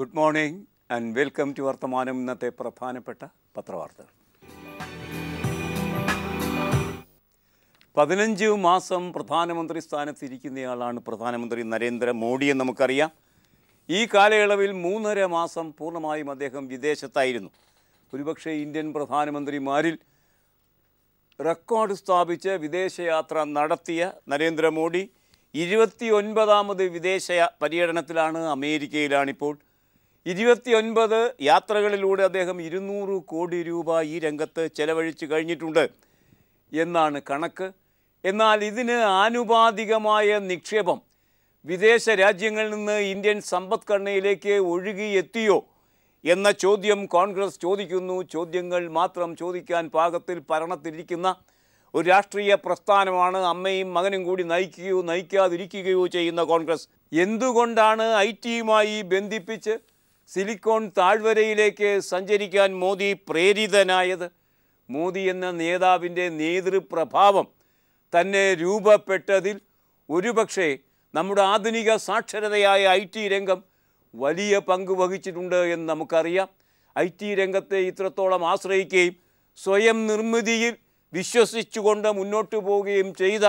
good morning and welcome to വർത്തമാനം ഇന്നത്തെ പ്രധാനപ്പെട്ട പത്രവാർത്തകൾ പതിനഞ്ച് മാസം പ്രധാനമന്ത്രി സ്ഥാനത്തിരിക്കുന്നയാളാണ് പ്രധാനമന്ത്രി നരേന്ദ്രമോദി എന്ന് നമുക്കറിയാം ഈ കാലയളവിൽ മൂന്നര മാസം പൂർണ്ണമായും അദ്ദേഹം വിദേശത്തായിരുന്നു ഒരുപക്ഷെ ഇന്ത്യൻ പ്രധാനമന്ത്രിമാരിൽ റെക്കോർഡ് സ്ഥാപിച്ച് വിദേശയാത്ര നടത്തിയ നരേന്ദ്രമോദി ഇരുപത്തി ഒൻപതാമത് വിദേശ പര്യടനത്തിലാണ് അമേരിക്കയിലാണിപ്പോൾ ഇപ്പോൾ ഇരുപത്തിയൊൻപത് യാത്രകളിലൂടെ അദ്ദേഹം ഇരുന്നൂറ് കോടി രൂപ ഈ രംഗത്ത് ചെലവഴിച്ചു കഴിഞ്ഞിട്ടുണ്ട് എന്നാണ് കണക്ക് എന്നാൽ ഇതിന് ആനുപാതികമായ നിക്ഷേപം വിദേശ രാജ്യങ്ങളിൽ നിന്ന് ഇന്ത്യൻ സമ്പദ്ഘടനയിലേക്ക് ഒഴുകിയെത്തിയോ എന്ന ചോദ്യം കോൺഗ്രസ് ചോദിക്കുന്നു ചോദ്യങ്ങൾ മാത്രം ചോദിക്കാൻ പാകത്തിൽ ഭരണത്തിലിരിക്കുന്ന ഒരു രാഷ്ട്രീയ പ്രസ്ഥാനമാണ് അമ്മയും മകനും കൂടി നയിക്കുകയോ നയിക്കാതിരിക്കുകയോ ചെയ്യുന്ന കോൺഗ്രസ് എന്തുകൊണ്ടാണ് ഐ ടിയുമായി ബന്ധിപ്പിച്ച് സിലിക്കോൺ താഴ്വരയിലേക്ക് സഞ്ചരിക്കാൻ മോദി പ്രേരിതനായത് മോദി എന്ന നേതാവിൻ്റെ നേതൃപ്രഭാവം തന്നെ രൂപപ്പെട്ടതിൽ ഒരുപക്ഷെ നമ്മുടെ ആധുനിക സാക്ഷരതയായ ഐ ടി രംഗം വലിയ പങ്ക് വഹിച്ചിട്ടുണ്ട് എന്ന് നമുക്കറിയാം ഐ ടി രംഗത്തെ ഇത്രത്തോളം ആശ്രയിക്കുകയും സ്വയം നിർമ്മിതിയിൽ വിശ്വസിച്ചുകൊണ്ട് മുന്നോട്ട് പോവുകയും ചെയ്ത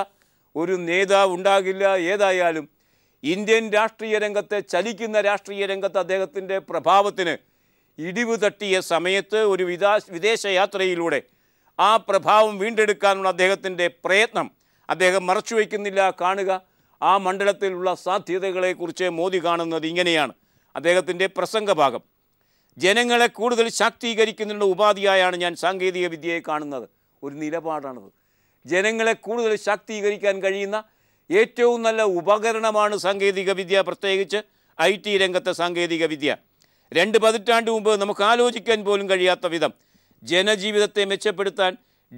ഒരു നേതാവ് ഉണ്ടാകില്ല ഏതായാലും ഇന്ത്യൻ രാഷ്ട്രീയ രംഗത്തെ ചലിക്കുന്ന രാഷ്ട്രീയ രംഗത്ത് അദ്ദേഹത്തിൻ്റെ പ്രഭാവത്തിന് ഇടിവ് തട്ടിയ സമയത്ത് ഒരു വിദേശ വിദേശയാത്രയിലൂടെ ആ പ്രഭാവം വീണ്ടെടുക്കാനുള്ള അദ്ദേഹത്തിൻ്റെ പ്രയത്നം അദ്ദേഹം മറച്ചു വയ്ക്കുന്നില്ല കാണുക ആ മണ്ഡലത്തിലുള്ള സാധ്യതകളെക്കുറിച്ച് മോദി കാണുന്നത് ഇങ്ങനെയാണ് അദ്ദേഹത്തിൻ്റെ പ്രസംഗഭാഗം ജനങ്ങളെ കൂടുതൽ ശാക്തീകരിക്കുന്നതിനുള്ള ഉപാധിയായാണ് ഞാൻ സാങ്കേതിക വിദ്യയെ കാണുന്നത് ഒരു നിലപാടാണത് ജനങ്ങളെ കൂടുതൽ ശാക്തീകരിക്കാൻ കഴിയുന്ന ഏറ്റവും നല്ല ഉപകരണമാണ് സാങ്കേതികവിദ്യ പ്രത്യേകിച്ച് ഐ ടി രംഗത്തെ സാങ്കേതികവിദ്യ രണ്ട് പതിറ്റാണ്ട് മുമ്പ് നമുക്ക് ആലോചിക്കാൻ പോലും കഴിയാത്ത വിധം ജനജീവിതത്തെ മെച്ചപ്പെടുത്താൻ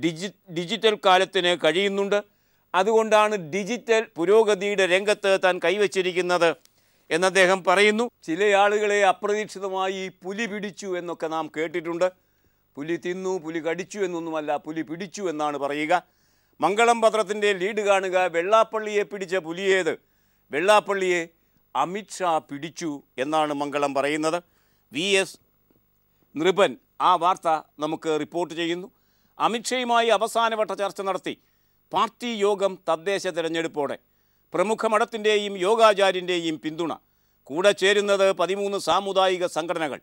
ഡിജി ഡിജിറ്റൽ കാലത്തിന് കഴിയുന്നുണ്ട് അതുകൊണ്ടാണ് ഡിജിറ്റൽ പുരോഗതിയുടെ രംഗത്ത് താൻ കൈവച്ചിരിക്കുന്നത് എന്ന് അദ്ദേഹം പറയുന്നു ചില ആളുകളെ അപ്രതീക്ഷിതമായി പുലി പിടിച്ചു എന്നൊക്കെ നാം കേട്ടിട്ടുണ്ട് പുലി തിന്നു പുലി കടിച്ചു എന്നൊന്നുമല്ല പുലി പിടിച്ചു എന്നാണ് പറയുക മംഗളം പത്രത്തിൻ്റെ ലീഡ് കാണുക വെള്ളാപ്പള്ളിയെ പിടിച്ച പുലിയേത് വെള്ളാപ്പള്ളിയെ അമിത്ഷാ പിടിച്ചു എന്നാണ് മംഗളം പറയുന്നത് വി എസ് നൃപൻ ആ വാർത്ത നമുക്ക് റിപ്പോർട്ട് ചെയ്യുന്നു അമിത്ഷയുമായി അവസാനവട്ട ചർച്ച നടത്തി പാർട്ടി യോഗം തദ്ദേശ തെരഞ്ഞെടുപ്പോടെ പ്രമുഖ മഠത്തിൻ്റെയും യോഗാചാര്യൻ്റെയും പിന്തുണ കൂടെ ചേരുന്നത് പതിമൂന്ന് സാമുദായിക സംഘടനകൾ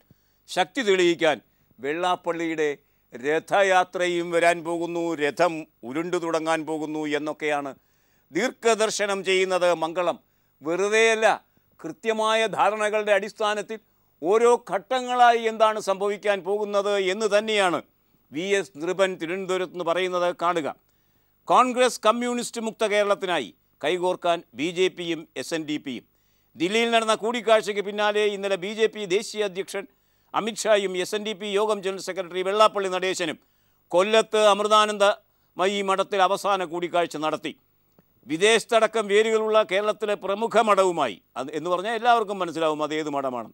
ശക്തി തെളിയിക്കാൻ വെള്ളാപ്പള്ളിയുടെ രഥയാത്രയും വരാൻ പോകുന്നു രഥം ഉരുണ്ടു തുടങ്ങാൻ പോകുന്നു എന്നൊക്കെയാണ് ദീർഘദർശനം ചെയ്യുന്നത് മംഗളം വെറുതെയല്ല കൃത്യമായ ധാരണകളുടെ അടിസ്ഥാനത്തിൽ ഓരോ ഘട്ടങ്ങളായി എന്താണ് സംഭവിക്കാൻ പോകുന്നത് എന്ന് തന്നെയാണ് വി എസ് നൃപൻ തിരുവനന്തപുരത്ത് നിന്ന് പറയുന്നത് കാണുക കോൺഗ്രസ് കമ്മ്യൂണിസ്റ്റ് മുക്ത കേരളത്തിനായി കൈകോർക്കാൻ ബി ജെ പിയും എസ് എൻ ഡി പിയും ദില്ലിയിൽ നടന്ന കൂടിക്കാഴ്ചയ്ക്ക് പിന്നാലെ ഇന്നലെ ബി ജെ പി ദേശീയ അധ്യക്ഷൻ അമിത്ഷായും S N D P Yogam general secretary Vellappally നടേശനും കൊല്ലത്ത് മയി മഠത്തിൽ അവസാന കൂടിക്കാഴ്ച നടത്തി വിദേശത്തടക്കം വേരുകളുള്ള കേരളത്തിലെ പ്രമുഖ മഠവുമായി അത് എന്ന് പറഞ്ഞാൽ എല്ലാവർക്കും മനസ്സിലാവും അത് ഏത് മഠമാണ്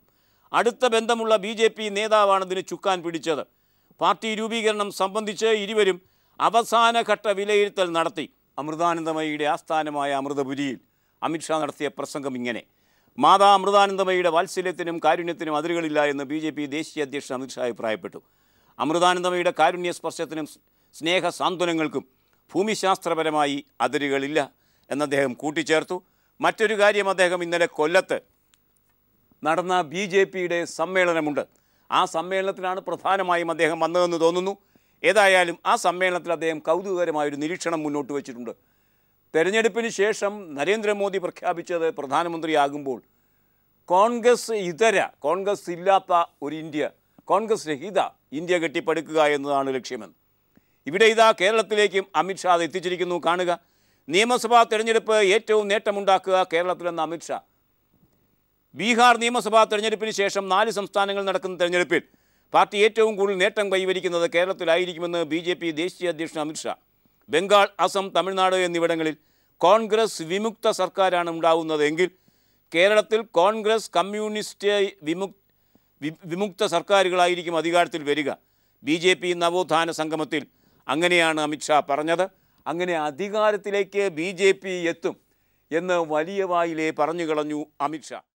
അടുത്ത ബന്ധമുള്ള ബി ജെ പി നേതാവാണതിന് ചുക്കാൻ പിടിച്ചത് പാർട്ടി രൂപീകരണം സംബന്ധിച്ച് ഇരുവരും അവസാനഘട്ട വിലയിരുത്തൽ നടത്തി അമൃതാനന്ദമയിയുടെ ആസ്ഥാനമായ അമൃതപുരിയിൽ അമിത്ഷാ നടത്തിയ പ്രസംഗം ഇങ്ങനെ മാതാ അമൃതാനന്ദമയുടെ വാത്സല്യത്തിനും കാരുണ്യത്തിനും അതിരുകളില്ല എന്ന് ബി ജെ പി ദേശീയ അധ്യക്ഷൻ അമിത്ഷാ അഭിപ്രായപ്പെട്ടു അമൃതാനന്ദമയുടെ കാരുണ്യ സ്പർശത്തിനും സ്നേഹ സാന്ത്വനങ്ങൾക്കും ഭൂമിശാസ്ത്രപരമായി അതിരുകളില്ല എന്ന് അദ്ദേഹം കൂട്ടിച്ചേർത്തു മറ്റൊരു കാര്യം അദ്ദേഹം ഇന്നലെ കൊല്ലത്ത് നടന്ന ബി ജെ പിയുടെ സമ്മേളനമുണ്ട് ആ സമ്മേളനത്തിലാണ് പ്രധാനമായും അദ്ദേഹം വന്നതെന്ന് തോന്നുന്നു ഏതായാലും ആ സമ്മേളനത്തിൽ അദ്ദേഹം കൗതുകകരമായൊരു നിരീക്ഷണം മുന്നോട്ട് വച്ചിട്ടുണ്ട് തെരഞ്ഞെടുപ്പിന് ശേഷം നരേന്ദ്രമോദി പ്രഖ്യാപിച്ചത് പ്രധാനമന്ത്രിയാകുമ്പോൾ കോൺഗ്രസ് ഇതര കോൺഗ്രസ് ഇല്ലാത്ത ഒരു ഇന്ത്യ കോൺഗ്രസ് രഹിത ഇന്ത്യ കെട്ടിപ്പടുക്കുക എന്നതാണ് ലക്ഷ്യമെന്ന് ഇവിടെ ഇതാ കേരളത്തിലേക്കും അമിത്ഷാ എത്തിച്ചിരിക്കുന്നു കാണുക നിയമസഭാ തെരഞ്ഞെടുപ്പ് ഏറ്റവും നേട്ടമുണ്ടാക്കുക കേരളത്തിലെന്ന് അമിത്ഷാ ബീഹാർ നിയമസഭാ തെരഞ്ഞെടുപ്പിന് ശേഷം നാല് സംസ്ഥാനങ്ങൾ നടക്കുന്ന തെരഞ്ഞെടുപ്പിൽ പാർട്ടി ഏറ്റവും കൂടുതൽ നേട്ടം കൈവരിക്കുന്നത് കേരളത്തിലായിരിക്കുമെന്ന് ബി ദേശീയ അധ്യക്ഷൻ അമിത്ഷാ ബംഗാൾ അസം തമിഴ്നാട് എന്നിവിടങ്ങളിൽ കോൺഗ്രസ് വിമുക്ത സർക്കാരാണ് ഉണ്ടാവുന്നതെങ്കിൽ കേരളത്തിൽ കോൺഗ്രസ് കമ്മ്യൂണിസ്റ്റ് വിമുക് വിമുക്ത സർക്കാരുകളായിരിക്കും അധികാരത്തിൽ വരിക ബി ജെ പി നവോത്ഥാന സംഗമത്തിൽ അങ്ങനെയാണ് അമിത്ഷാ പറഞ്ഞത് അങ്ങനെ അധികാരത്തിലേക്ക് ബി ജെ പി എത്തും എന്ന് വലിയ വായിലെ പറഞ്ഞു കളഞ്ഞു അമിത്ഷാ